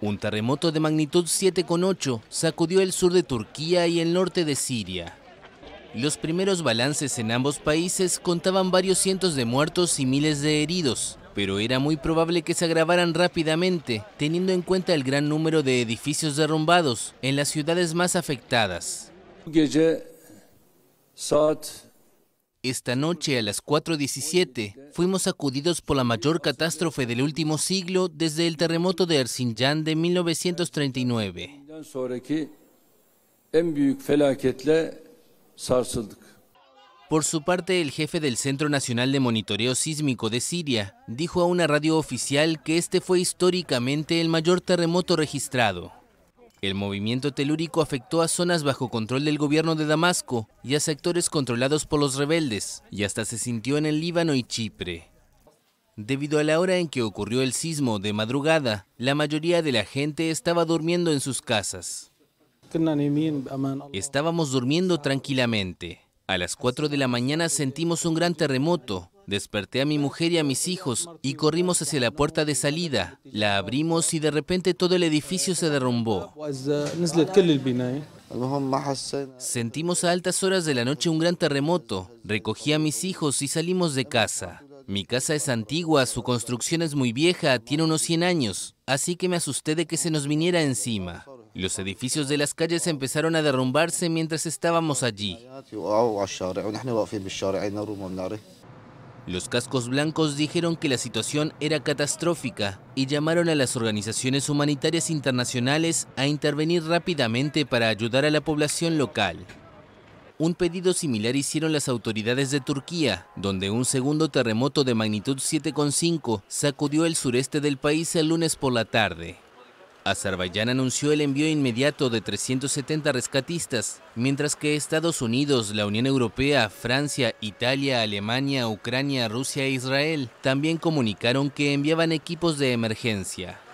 Un terremoto de magnitud 7,8 sacudió el sur de Turquía y el norte de Siria. Los primeros balances en ambos países contaban varios cientos de muertos y miles de heridos, pero era muy probable que se agravaran rápidamente, teniendo en cuenta el gran número de edificios derrumbados en las ciudades más afectadas. Esta noche a las 4.17 fuimos acudidos por la mayor catástrofe del último siglo desde el terremoto de Erzincan de 1939. Por su parte, el jefe del Centro Nacional de Monitoreo Sísmico de Siria dijo a una radio oficial que este fue históricamente el mayor terremoto registrado. El movimiento telúrico afectó a zonas bajo control del gobierno de Damasco y a sectores controlados por los rebeldes, y hasta se sintió en el Líbano y Chipre. Debido a la hora en que ocurrió el sismo de madrugada, la mayoría de la gente estaba durmiendo en sus casas. Estábamos durmiendo tranquilamente. A las 4 de la mañana sentimos un gran terremoto. Desperté a mi mujer y a mis hijos y corrimos hacia la puerta de salida. La abrimos y de repente todo el edificio se derrumbó. Sentimos a altas horas de la noche un gran terremoto. Recogí a mis hijos y salimos de casa. Mi casa es antigua, su construcción es muy vieja, tiene unos 100 años, así que me asusté de que se nos viniera encima. Los edificios de las calles empezaron a derrumbarse mientras estábamos allí. Los cascos blancos dijeron que la situación era catastrófica y llamaron a las organizaciones humanitarias internacionales a intervenir rápidamente para ayudar a la población local. Un pedido similar hicieron las autoridades de Turquía, donde un segundo terremoto de magnitud 7,5 sacudió el sureste del país el lunes por la tarde. Azerbaiyán anunció el envío inmediato de 370 rescatistas, mientras que Estados Unidos, la Unión Europea, Francia, Italia, Alemania, Ucrania, Rusia e Israel también comunicaron que enviaban equipos de emergencia.